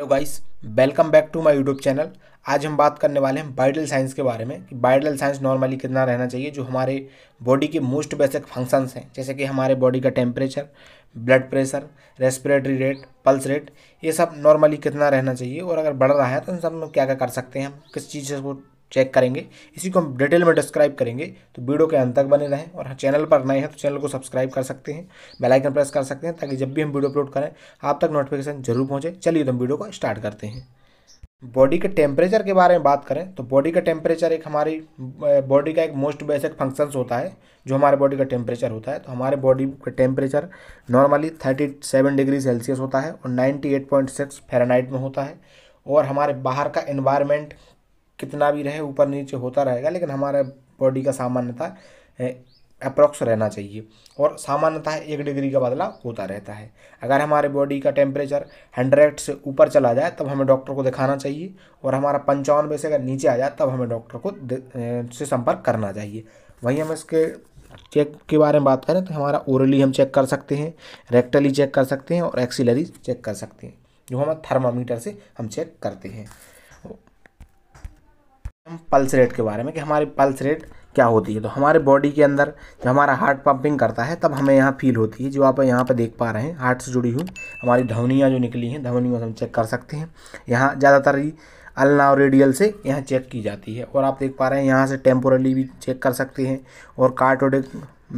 hello guys welcome back to my YouTube channel आज हम बात करने वाले हैं बाइडल साइंस के बारे में कि बाइडल साइंस नॉर्मली कितना रहना चाहिए जो हमारे बॉडी के मोस्ट बेसिक फंक्शंस हैं जैसे कि हमारे बॉडी का temperature blood pressure respiratory rate pulse rate ये सब नॉर्मली कितना रहना चाहिए और अगर बढ़ रहा है तो इन सब में क्या क्या कर सकते हैं हम किस चीज़ से वो चेक करेंगे इसी को हम डिटेल में डिस्क्राइब करेंगे तो वीडियो के अंत तक बने रहें और हाँ, चैनल पर नए हैं तो चैनल को सब्सक्राइब कर सकते हैं बेलाइकन प्रेस कर सकते हैं ताकि जब भी हम वीडियो अपलोड करें आप तक नोटिफिकेशन जरूर पहुंचे चलिए तो हम वीडियो को स्टार्ट करते हैं बॉडी के टेम्परेचर के बारे में बात करें तो बॉडी का टेम्परेचर एक हमारी बॉडी का एक मोस्ट बेसिक फंक्शंस होता है जो हमारे बॉडी का टेम्परेचर होता है तो हमारे बॉडी का temperature normally seven degree Celsius होता है और सिक्स फारेनहाइट में होता है और हमारे बाहर का एनवायरनमेंट कितना भी रहे ऊपर नीचे होता रहेगा लेकिन हमारे बॉडी का सामान्यतः अप्रॉक्स रहना चाहिए और सामान्यतः एक डिग्री का बदलाव होता रहता है अगर हमारे बॉडी का टेम्परेचर हंड्रेड से ऊपर चला जाए तब हमें डॉक्टर को दिखाना चाहिए और हमारा पंचानवे से अगर नीचे आ जाए तब हमें डॉक्टर को से संपर्क करना चाहिए वहीं हम इसके चेक के बारे में बात करें तो हमारा ओरली हम चेक कर सकते हैं रेक्टली चेक कर सकते हैं और एक्सिलरी चेक कर सकते हैं जो हम थर्मामीटर से हम चेक करते हैं हम पल्स रेट के बारे में कि हमारी पल्स रेट क्या होती है तो हमारे बॉडी के अंदर जब हमारा हार्ट पंपिंग करता है तब हमें यहाँ फील होती है जो आप यहाँ पर देख पा रहे हैं हार्ट से जुड़ी हुई हमारी धवनियाँ जो निकली हैं धवनियों से हम चेक कर सकते हैं यहाँ ज़्यादातर अलना और रेडियल से यहाँ चेक की जाती है और आप देख पा रहे हैं यहाँ से टेम्पोरली भी चेक कर सकते हैं और कार्टोडिक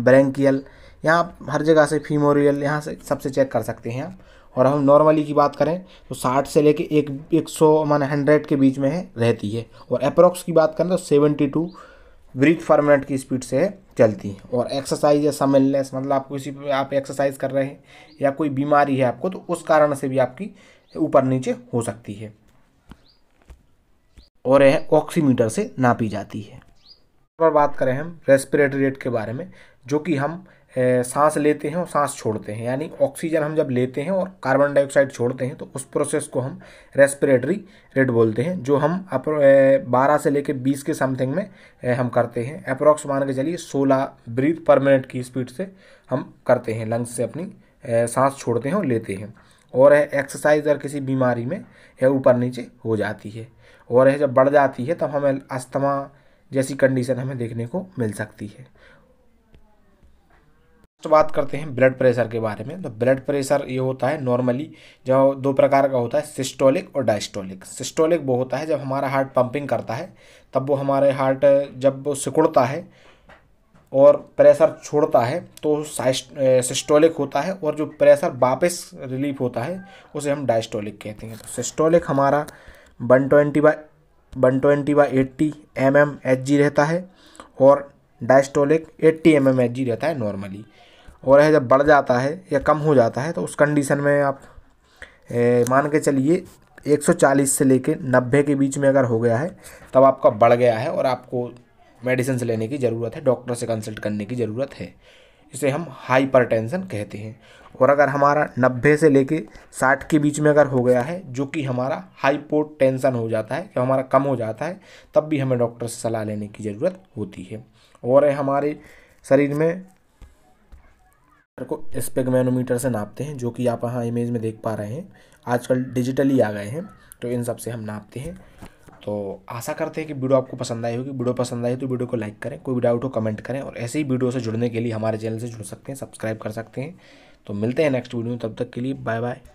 ब्रेंकियल यहाँ हर जगह से फीमोरियल यहाँ से सबसे चेक कर सकते हैं आप और हम नॉर्मली की बात करें तो साठ से लेके एक एक सौ माने हंड्रेड के बीच में है रहती है और अप्रोक्स की बात करें तो सेवेंटी टू ब्रीथ फार्मेट मिनट की स्पीड से चलती है और एक्सरसाइज या समलनेस मतलब आप किसी पर आप एक्सरसाइज कर रहे हैं या कोई बीमारी है आपको तो उस कारण से भी आपकी ऊपर नीचे हो सकती है और यह ऑक्सीमीटर से नापी जाती है पर बात करें हम रेस्पिरेटरी रेट के बारे में जो कि हम सांस लेते हैं और सांस छोड़ते हैं यानी ऑक्सीजन हम जब लेते हैं और कार्बन डाइऑक्साइड छोड़ते हैं तो उस प्रोसेस को हम रेस्पिरेटरी रेट बोलते हैं जो हम बारह से लेकर बीस के समथिंग में हम करते हैं अप्रॉक्स मान के चलिए सोलह ब्रीथ पर मिनट की स्पीड से हम करते हैं लंग्स से अपनी सांस छोड़ते हैं और लेते हैं और है एक्सरसाइज अगर किसी बीमारी में यह ऊपर नीचे हो जाती है और यह जब बढ़ जाती है तब हमें अस्थमा जैसी कंडीशन हमें देखने को मिल सकती है तो बात करते हैं ब्लड प्रेशर के बारे में तो ब्लड प्रेशर ये होता है नॉर्मली जब दो प्रकार का होता है सिस्टोलिक और डायस्टोलिक सिस्टोलिक वो होता है जब हमारा हार्ट पंपिंग करता है तब वो हमारे हार्ट जब वो सिकुड़ता है और प्रेशर छोड़ता है तो सिस्टोलिक होता है और जो प्रेशर वापस रिलीफ होता है उसे हम डायस्टोलिक कहते हैं तो सिस्टोलिक हमारा one twenty by one twenty by eighty m m H g रहता है और diastolic eighty m m H g रहता है नॉर्मली और यह जब बढ़ जाता है या कम हो जाता है तो उस कंडीशन में आप ए, मान के चलिए 140 से लेके 90 के बीच में अगर हो गया है तब आपका बढ़ गया है और आपको मेडिसिन लेने की ज़रूरत है डॉक्टर से कंसल्ट करने की ज़रूरत है इसे हम हाइपरटेंशन कहते हैं और अगर हमारा 90 से लेके 60 के बीच में अगर हो गया है जो कि हमारा हाइपोटेंशन हो जाता है कि हमारा कम हो जाता है तब भी हमें डॉक्टर से सलाह लेने की ज़रूरत होती है और हमारे शरीर में को स्पेगमेनोमीटर से नापते हैं जो कि आप यहाँ इमेज में देख पा रहे हैं आजकल डिजिटली आ गए हैं तो इन सब से हम नापते हैं तो आशा करते हैं कि वीडियो आपको पसंद आई होगी वीडियो पसंद आई तो वीडियो को लाइक करें कोई डाउट हो कमेंट करें और ऐसे ही वीडियो से जुड़ने के लिए हमारे चैनल से जुड़ सकते हैं सब्सक्राइब कर सकते हैं तो मिलते हैं नेक्स्ट वीडियो में तब तक के लिए बाय बाय